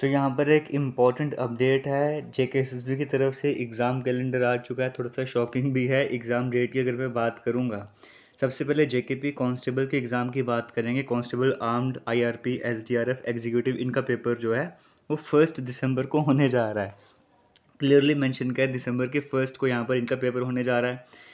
सो so, यहाँ पर एक इम्पॉर्टेंट अपडेट है जे के एस बी की तरफ से एग्ज़ाम कैलेंडर आ चुका है थोड़ा सा शॉकिंग भी है एग्ज़ाम डेट की अगर मैं बात करूँगा सबसे पहले जे के पी कॉन्स्टेबल के एग्ज़ाम की बात करेंगे constable armed I R P S D R F executive इनका पेपर जो है वो फर्स्ट दिसंबर को होने जा रहा है क्लियरली मैंशन किया है दिसंबर के फर्स्ट को यहाँ पर इनका पेपर होने जा रहा है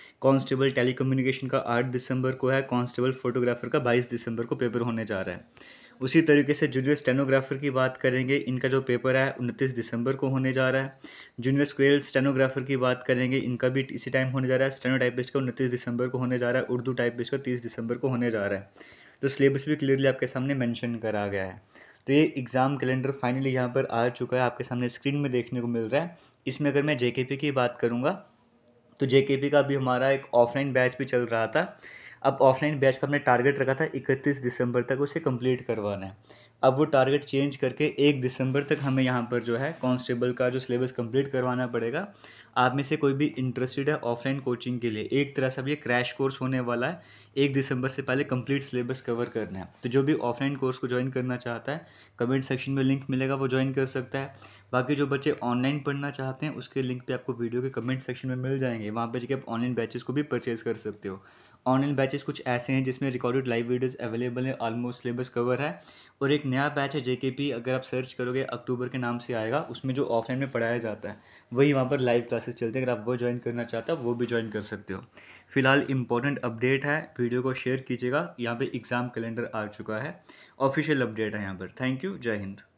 टेली टेलीकम्युनिकेशन का आठ दिसंबर को है कॉन्स्टेबल फोटोग्राफर का बाईस दिसंबर को पेपर होने जा रहा है उसी तरीके से जूनियर स्टेनोग्राफर की बात करेंगे इनका जो पेपर है उनतीस दिसंबर को होने जा रहा है जूनियर स्क्वेल स्टेनोग्राफर की बात करेंगे इनका भी इसी टाइम होने जा रहा है स्टेनो टाइपिस्ट का उनतीस दिसंबर को होने जा रहा है उर्दू टाइपिस्ट का तीस दिसंबर को होने जा रहा है तो सिलेबस भी क्लियरली आपके सामने मैंशन करा गया है तो ये एग्ज़ाम कैलेंडर फाइनली यहाँ पर आ चुका है आपके सामने स्क्रीन में देखने को मिल रहा है इसमें अगर मैं जे की बात करूँगा तो जे का अभी हमारा एक ऑफलाइन बैच भी चल रहा था अब ऑफलाइन बैच का हमने टारगेट रखा था इकतीस दिसंबर तक उसे कंप्लीट करवाना है अब वो टारगेट चेंज करके एक दिसंबर तक हमें यहाँ पर जो है कांस्टेबल का जो सिलेबस कंप्लीट करवाना पड़ेगा आप में से कोई भी इंटरेस्टेड है ऑफलाइन कोचिंग के लिए एक तरह से अब ये क्रैश कोर्स होने वाला है एक दिसंबर से पहले कंप्लीट सिलेबस कवर करना है तो जो भी ऑफलाइन कोर्स को ज्वाइन करना चाहता है कमेंट सेक्शन में लिंक मिलेगा वो ज्वाइन कर सकता है बाकी जो बच्चे ऑनलाइन पढ़ना चाहते हैं उसके लिंक पे आपको वीडियो के कमेंट सेक्शन में मिल जाएंगे वहाँ पे जाके आप ऑनलाइन बैचेस को भी परचेज़ कर सकते हो ऑनलाइन बैचेस कुछ ऐसे हैं जिसमें रिकॉर्डेड लाइव वीडियोस अवेलेबल हैं ऑलमोस्ट सिलेबस कवर है और एक नया बैच है पी अगर आप सर्च करोगे अक्टूबर के नाम से आएगा उसमें जो ऑफलाइन में पढ़ाया जाता है वही वहाँ पर लाइव क्लासेस चलते हैं अगर आप वो ज्वाइन करना चाहते हो वो भी ज्वाइन कर सकते हो फिलहाल इंपॉर्टेंट अपडेट है वीडियो को शेयर कीजिएगा यहाँ पर एग्ज़ाम कैलेंडर आ चुका है ऑफिशियल अपडेट है यहाँ पर थैंक यू जय हिंद